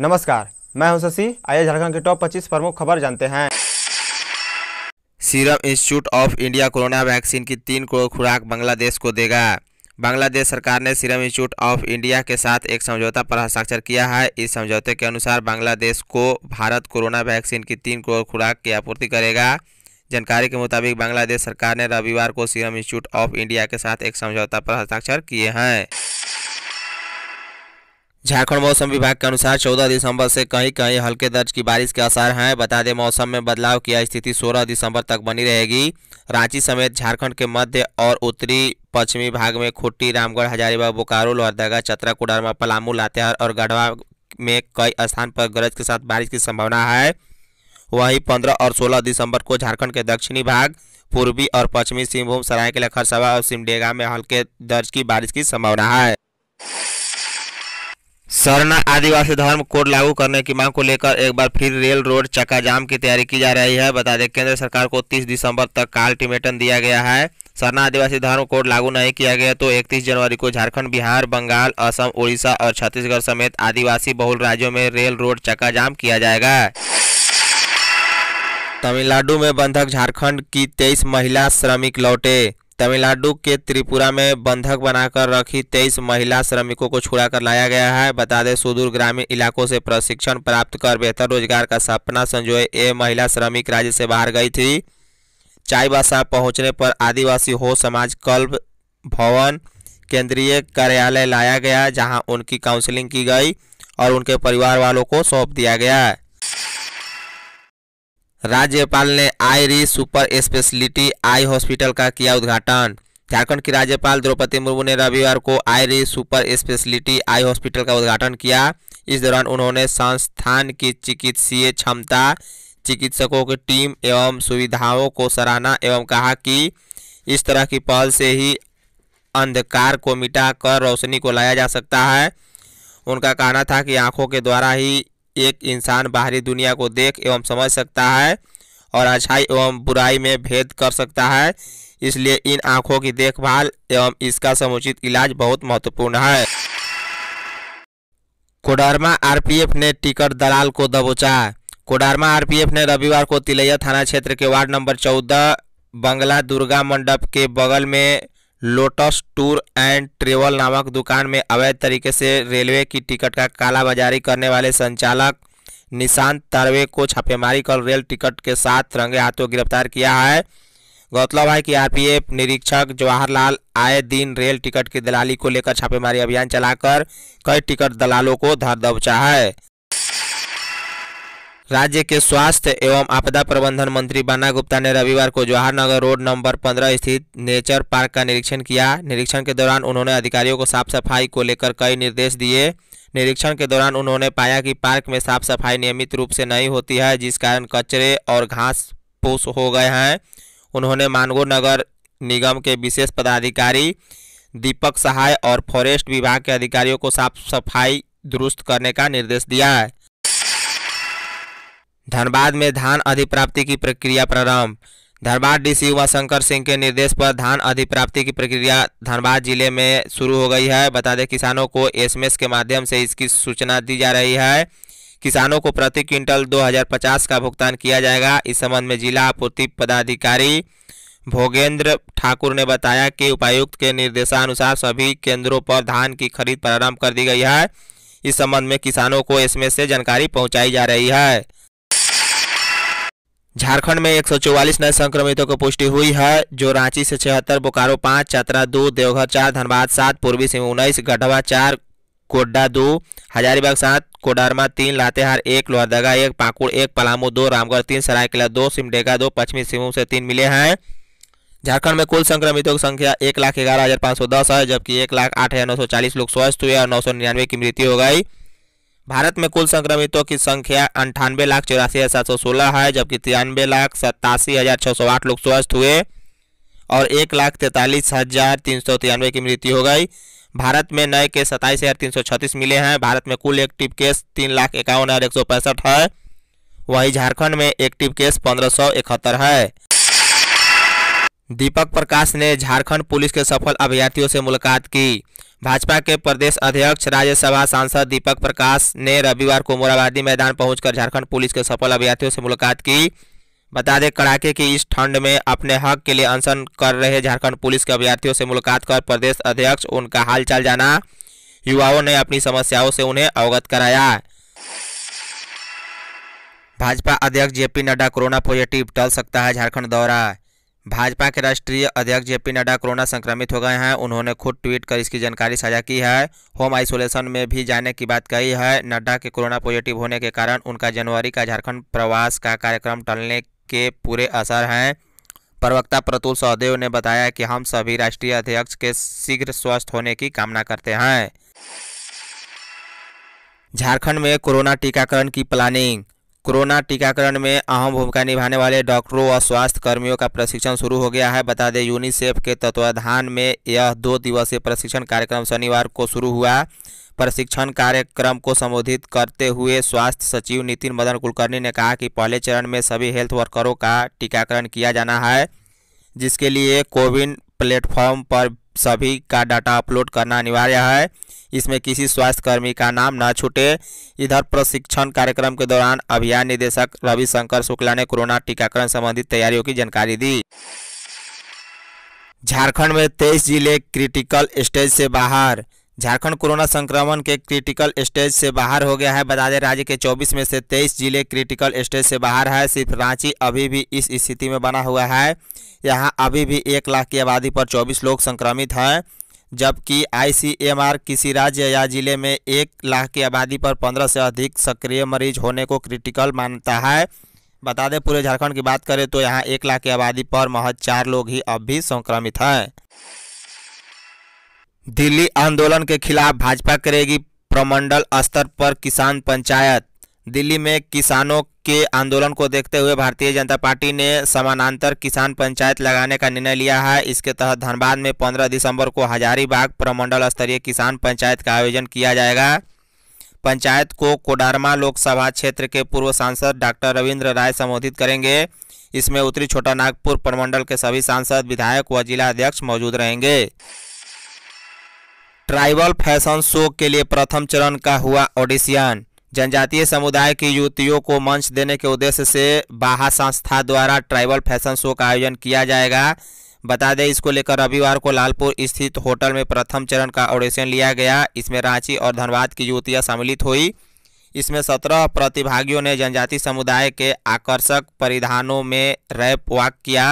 नमस्कार मैं हूं शशि आइए झारखंड के टॉप 25 प्रमुख खबर जानते हैं serum institute of India corona vaccine की तीन करोड़ खुराक बांग्लादेश को देगा बांग्लादेश सरकार ने सीरम इंस्टीट्यूट ऑफ इंडिया के साथ एक समझौता पर हस्ताक्षर किया है इस समझौते के अनुसार बांग्लादेश को भारत कोरोना वैक्सीन की तीन करोड़ खुराक की आपूर्ति करेगा जानकारी के मुताबिक बांग्लादेश सरकार ने रविवार को सीरम इंस्टीट्यूट ऑफ इंडिया के साथ एक समझौता पर हस्ताक्षर किए हैं झारखंड मौसम विभाग के अनुसार 14 दिसंबर से कहीं कहीं हल्के दर्ज की बारिश के आसार हैं बता दें मौसम में बदलाव की स्थिति 16 दिसंबर तक बनी रहेगी रांची समेत झारखंड के मध्य और उत्तरी पश्चिमी भाग में खुट्टी रामगढ़ हजारीबाग बोकारो लोहरदगा चतरा कोडरमा पलामू लातेहार और गढ़वा में कई स्थान पर गरज के साथ बारिश की संभावना है वहीं पंद्रह और सोलह दिसंबर को झारखंड के दक्षिणी भाग पूर्वी और पश्चिमी सिंहभूम सरायकेला खरसावा और सिमडेगा में हल्के दर्ज की बारिश की संभावना है सरना आदिवासी धर्म कोड लागू करने की मांग को लेकर एक बार फिर रेल रोड चक्का जाम की तैयारी की जा रही है बता दें केंद्र सरकार को 30 दिसंबर तक का अल्टीमेटम दिया गया है सरना आदिवासी धर्म कोड लागू नहीं किया गया तो 31 जनवरी को झारखंड बिहार बंगाल असम उड़ीसा और छत्तीसगढ़ समेत आदिवासी बहुल राज्यों में रेल रोड चक्का जाम किया जाएगा तमिलनाडु में बंधक झारखंड की तेईस महिला श्रमिक लौटे तमिलनाडु के त्रिपुरा में बंधक बनाकर रखी तेईस महिला श्रमिकों को छुड़ाकर लाया गया है बता दें सुदूर ग्रामीण इलाकों से प्रशिक्षण प्राप्त कर बेहतर रोजगार का सपना संजोए ये महिला श्रमिक राज्य से बाहर गई थी चाईबासा पहुंचने पर आदिवासी हो समाज कल्प भवन केंद्रीय कार्यालय लाया गया जहां उनकी काउंसलिंग की गई और उनके परिवार वालों को सौंप दिया गया राज्यपाल ने री सुपर स्पेशलिटी आई हॉस्पिटल का किया उद्घाटन झारखंड की राज्यपाल द्रौपदी मुर्मू ने रविवार को आईरी सुपर स्पेशलिटी आई हॉस्पिटल का उद्घाटन किया इस दौरान उन्होंने संस्थान की चिकित्सीय क्षमता चिकित्सकों की टीम एवं सुविधाओं को सराहना एवं कहा कि इस तरह की पहल से ही अंधकार को मिटा कर रोशनी को लाया जा सकता है उनका कहना था कि आंखों के द्वारा ही एक इंसान बाहरी दुनिया को देख एवं समझ सकता है और अच्छाई एवं बुराई में भेद कर सकता है इसलिए इन आँखों की देखभाल एवं इसका समुचित इलाज बहुत महत्वपूर्ण है कोडरमा आरपीएफ ने टिकट दलाल को दबोचा कोडरमा आरपीएफ ने रविवार को तिलैया थाना क्षेत्र के वार्ड नंबर चौदह बंगला दुर्गा मंडप के बगल में लोटस टूर एंड ट्रेवल नामक दुकान में अवैध तरीके से रेलवे की टिकट का कालाबाजारी करने वाले संचालक निशांत तरवे को छापेमारी कर रेल टिकट के साथ रंगे हाथों गिरफ्तार किया है गौरतलब है कि आरपीएफ निरीक्षक जवाहरलाल आए दिन रेल टिकट की दलाली को लेकर छापेमारी अभियान चलाकर कई टिकट दलालों को धर दबचा है राज्य के स्वास्थ्य एवं आपदा प्रबंधन मंत्री बन्ना गुप्ता ने रविवार को जवाहर नगर रोड नंबर 15 स्थित नेचर पार्क का निरीक्षण किया निरीक्षण के दौरान उन्होंने अधिकारियों को साफ सफाई को लेकर कई निर्देश दिए निरीक्षण के दौरान उन्होंने पाया कि पार्क में साफ सफाई नियमित रूप से नहीं होती है जिस कारण कचरे और घास फूस हो गए हैं उन्होंने मानगो नगर निगम के विशेष पदाधिकारी दीपक सहाय और फॉरेस्ट विभाग के अधिकारियों को साफ सफाई दुरुस्त करने का निर्देश दिया है धनबाद में धान अधिप्राप्ति की प्रक्रिया प्रारंभ धनबाद डीसी सी शंकर सिंह के निर्देश पर धान अधिप्राप्ति की प्रक्रिया धनबाद जिले में शुरू हो गई है बता दें किसानों को एसएमएस के माध्यम से इसकी सूचना दी जा रही है किसानों को प्रति क्विंटल 2050 का भुगतान किया जाएगा इस संबंध में जिला आपूर्ति पदाधिकारी भोगेंद्र ठाकुर ने बताया कि उपायुक्त के निर्देशानुसार सभी केंद्रों पर धान की खरीद प्रारंभ कर दी गई है इस संबंध में किसानों को इसमें से जानकारी पहुंचाई जा रही है झारखंड में एक नए संक्रमितों की पुष्टि हुई है जो रांची से छिहत्तर बोकारो पाँच चतरा दो देवघर चार धनबाद सात पूर्वी सिंह उन्नीस गढ़वा चार कोड्डा दो हजारीबाग सात कोडरमा तीन लातेहार एक लोहरदगा एक पाकुड़ एक पलामू दो रामगढ़ तीन सरायकला दो सिमडेगा दो पश्चिमी सिंहभूम से तीन मिले हैं झारखंड में कुल संक्रमितों की संख्या एक लाख ग्यारह हज़ार पाँच सौ दस है जबकि एक लाख आठ हज़ार नौ सौ चालीस लोग स्वस्थ हुए और नौ सौ निन्यानवे की मृत्यु हो गई भारत में कुल संक्रमितों की संख्या अंठानवे लाख चौरासी हज़ार सात सौ सोलह है जबकि तिरानवे लाख सत्तासी हज़ार छः सौ आठ लोग स्वस्थ हुए और एक लाख तैंतालीस हज़ार तीन सौ तिरानवे की मृत्यु हो गई भारत में नए केस सत्ताईस हज़ार तीन सौ छत्तीस मिले हैं भारत में कुल एक्टिव केस तीन लाख इक्यावन हज़ार एक सौ पैंसठ है वहीं झारखंड में एक्टिव केस पंद्रह सौ इकहत्तर है दीपक प्रकाश ने झारखंड पुलिस के सफल अभ्यर्थियों से मुलाकात की भाजपा के प्रदेश अध्यक्ष राज्यसभा सांसद दीपक प्रकाश ने रविवार को मोराबादी मैदान पहुंचकर झारखंड पुलिस के सफल अभ्यर्थियों से मुलाकात की बता दें कड़ाके की इस ठंड में अपने हक के लिए अनशन कर रहे झारखंड पुलिस के अभ्यर्थियों से मुलाकात कर प्रदेश अध्यक्ष उनका हालचाल जाना युवाओं ने अपनी समस्याओं से उन्हें अवगत कराया भाजपा अध्यक्ष जेपी नड्डा कोरोना पॉजिटिव टल सकता है झारखंड दौरा भाजपा के राष्ट्रीय अध्यक्ष जेपी नड्डा कोरोना संक्रमित हो गए हैं उन्होंने खुद ट्वीट कर इसकी जानकारी साझा की है होम आइसोलेशन में भी जाने की बात कही है नड्डा के कोरोना पॉजिटिव होने के कारण उनका जनवरी का झारखंड प्रवास का कार्यक्रम टलने के पूरे असर हैं प्रवक्ता प्रतुल सहदेव ने बताया कि हम सभी राष्ट्रीय अध्यक्ष के शीघ्र स्वस्थ होने की कामना करते हैं झारखंड में कोरोना टीकाकरण की प्लानिंग कोरोना टीकाकरण में अहम भूमिका निभाने वाले डॉक्टरों और स्वास्थ्य कर्मियों का प्रशिक्षण शुरू हो गया है बता दें यूनिसेफ के तत्वाधान में यह दो दिवसीय प्रशिक्षण कार्यक्रम शनिवार को शुरू हुआ प्रशिक्षण कार्यक्रम को संबोधित करते हुए स्वास्थ्य सचिव नितिन मदन कुलकर्णी ने कहा कि पहले चरण में सभी हेल्थ वर्करों का टीकाकरण किया जाना है जिसके लिए कोविन प्लेटफॉर्म पर सभी का डाटा अपलोड करना अनिवार्य है इसमें किसी स्वास्थ्यकर्मी का नाम न छूटे इधर प्रशिक्षण कार्यक्रम के दौरान अभियान निदेशक रविशंकर शुक्ला ने कोरोना टीकाकरण संबंधी तैयारियों की जानकारी दी झारखंड में तेईस जिले क्रिटिकल स्टेज से बाहर झारखंड कोरोना संक्रमण के क्रिटिकल स्टेज से बाहर हो गया है बता दें राज्य के 24 में से 23 जिले क्रिटिकल स्टेज से बाहर है सिर्फ रांची अभी भी इस स्थिति में बना हुआ है यहां अभी भी एक लाख की आबादी पर 24 लोग संक्रमित हैं जबकि आईसीएमआर किसी राज्य या जिले में एक लाख की आबादी पर पंद्रह से अधिक सक्रिय मरीज होने को क्रिटिकल मानता है बता दें पूरे झारखंड की बात करें तो यहाँ एक लाख की आबादी पर महज चार लोग ही अब भी संक्रमित हैं दिल्ली आंदोलन के खिलाफ भाजपा करेगी प्रमंडल स्तर पर किसान पंचायत दिल्ली में किसानों के आंदोलन को देखते हुए भारतीय जनता पार्टी ने समानांतर किसान पंचायत लगाने का निर्णय लिया है इसके तहत धनबाद में 15 दिसंबर को हजारीबाग प्रमंडल स्तरीय किसान पंचायत का आयोजन किया जाएगा पंचायत को कोडारमा लोकसभा क्षेत्र के पूर्व सांसद डॉक्टर रविंद्र राय संबोधित करेंगे इसमें उत्तरी छोटा नागपुर प्रमंडल के सभी सांसद विधायक व जिला अध्यक्ष मौजूद रहेंगे ट्राइबल फैशन शो के लिए प्रथम चरण का हुआ ऑडिशन जनजातीय समुदाय की युवतियों को मंच देने के उद्देश्य से बाहा संस्था द्वारा ट्राइबल फैशन शो का आयोजन किया जाएगा बता दें इसको लेकर रविवार को लालपुर स्थित होटल में प्रथम चरण का ऑडिशन लिया गया इसमें रांची और धनबाद की युवतियाँ सम्मिलित हुई इसमें सत्रह प्रतिभागियों ने जनजाति समुदाय के आकर्षक परिधानों में रैप वॉक किया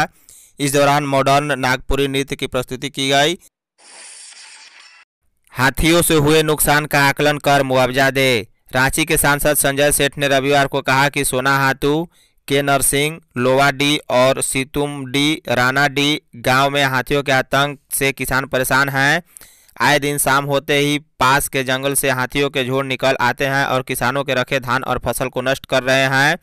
इस दौरान मॉडर्न नागपुरी नृत्य की प्रस्तुति की गई हाथियों से हुए नुकसान का आकलन कर मुआवजा दे रांची के सांसद संजय सेठ ने रविवार को कहा कि सोना हाथू के नरसिंह लोवा डी और सीतुम डी राना डी गांव में हाथियों के आतंक से किसान परेशान हैं आए दिन शाम होते ही पास के जंगल से हाथियों के झोड़ निकल आते हैं और किसानों के रखे धान और फसल को नष्ट कर रहे हैं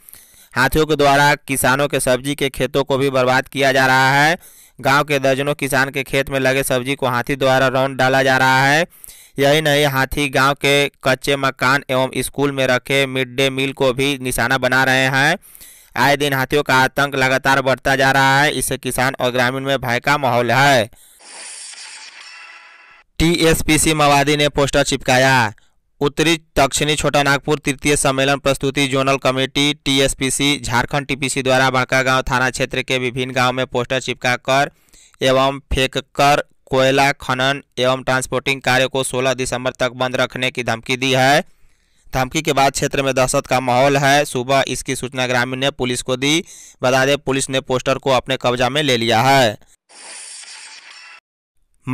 हाथियों के द्वारा किसानों के सब्जी के खेतों को भी बर्बाद किया जा रहा है गांव के दर्जनों किसान के खेत में लगे सब्जी को हाथी द्वारा रौन डाला जा रहा है यही नहीं हाथी गांव के कच्चे मकान एवं स्कूल में रखे मिड डे मील को भी निशाना बना रहे हैं आए दिन हाथियों का आतंक लगातार बढ़ता जा रहा है इससे किसान और ग्रामीण में भय का माहौल है टीएसपीसी मवादी ने पोस्टर चिपकाया उत्तरी दक्षिणी छोटा नागपुर तृतीय सम्मेलन प्रस्तुति zonal committee TSPC Jharkhand TPC द्वारा बड़कागांव थाना क्षेत्र के विभिन्न गांव में पोस्टर चिपकाकर एवं फेंककर कोयला खनन एवं ट्रांसपोर्टिंग कार्य को 16 दिसंबर तक बंद रखने की धमकी दी है धमकी के बाद क्षेत्र में दहशत का माहौल है सुबह इसकी सूचना ग्रामीण ने पुलिस को दी बता दें पुलिस ने पोस्टर को अपने कब्जा में ले लिया है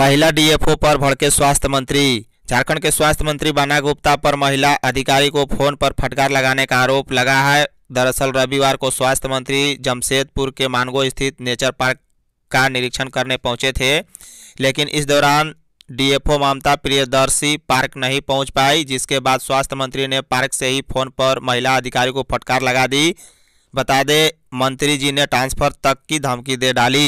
महिला डीएफओ पर भड़के स्वास्थ्य मंत्री झारखंड के स्वास्थ्य मंत्री बाना गुप्ता पर महिला अधिकारी को फोन पर फटकार लगाने का आरोप लगा है दरअसल रविवार को स्वास्थ्य मंत्री जमशेदपुर के मानगो स्थित नेचर पार्क का निरीक्षण करने पहुंचे थे लेकिन इस दौरान डीएफओ ममता प्रियदर्शी पार्क नहीं पहुंच पाई जिसके बाद स्वास्थ्य मंत्री ने पार्क से ही फोन पर महिला अधिकारी को फटकार लगा दी बता दें मंत्री जी ने ट्रांसफर तक की धमकी दे डाली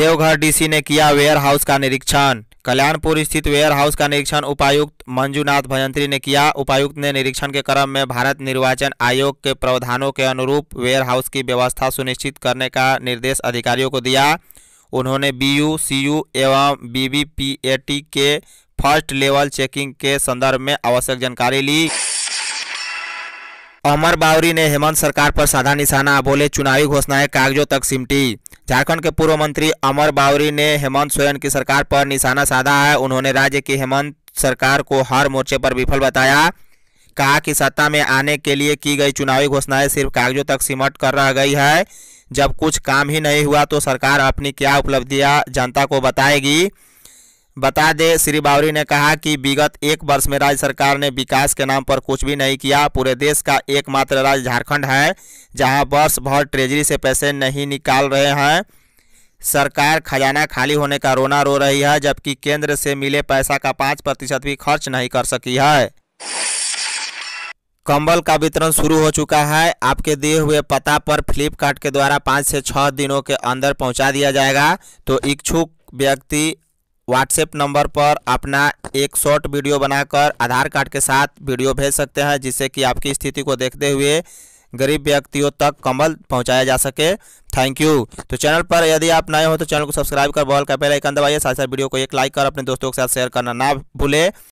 देवघर डीसी ने किया वेयर हाउस का निरीक्षण कल्याणपुर स्थित वेयर हाउस का निरीक्षण उपायुक्त मंजूनाथ भजंत्री ने किया उपायुक्त ने निरीक्षण के क्रम में भारत निर्वाचन आयोग के प्रावधानों के अनुरूप वेयर हाउस की व्यवस्था सुनिश्चित करने का निर्देश अधिकारियों को दिया उन्होंने बी यू सी यू एवं B B P A T के फर्स्ट लेवल चेकिंग के संदर्भ में आवश्यक जानकारी ली अमर बावरी ने हेमंत सरकार पर साधा निशाना बोले चुनावी घोषणाएं कागजों तक सिमटी झारखंड के पूर्व मंत्री अमर बावरी ने हेमंत सोरेन की सरकार पर निशाना साधा है उन्होंने राज्य की हेमंत सरकार को हर मोर्चे पर विफल बताया कहा कि सत्ता में आने के लिए की गई चुनावी घोषणाएं सिर्फ कागजों तक सिमट कर रह गई है जब कुछ काम ही नहीं हुआ तो सरकार अपनी क्या उपलब्धियां जनता को बताएगी बता दें श्री बावरी ने कहा कि विगत एक वर्ष में राज्य सरकार ने विकास के नाम पर कुछ भी नहीं किया पूरे देश का एकमात्र राज्य झारखंड है जहां वर्ष भर ट्रेजरी से पैसे नहीं निकाल रहे हैं सरकार खजाना खाली होने का रोना रो रही है जबकि केंद्र से मिले पैसा का पाँच प्रतिशत भी खर्च नहीं कर सकी है कंबल का वितरण शुरू हो चुका है आपके दिए हुए पता पर फ्लिपकार्ट के द्वारा पाँच से छः दिनों के अंदर पहुंचा दिया जाएगा तो इच्छुक व्यक्ति व्हाट्सएप नंबर पर अपना एक शॉर्ट वीडियो बनाकर आधार कार्ड के साथ वीडियो भेज सकते हैं जिससे कि आपकी स्थिति को देखते हुए गरीब व्यक्तियों तक कमल पहुंचाया जा सके थैंक यू तो चैनल पर यदि आप नए हो तो चैनल को सब्सक्राइब कर बॉल का पहले आइकन दबाइए साथ साथ वीडियो को एक लाइक कर अपने दोस्तों के साथ शेयर करना ना भूले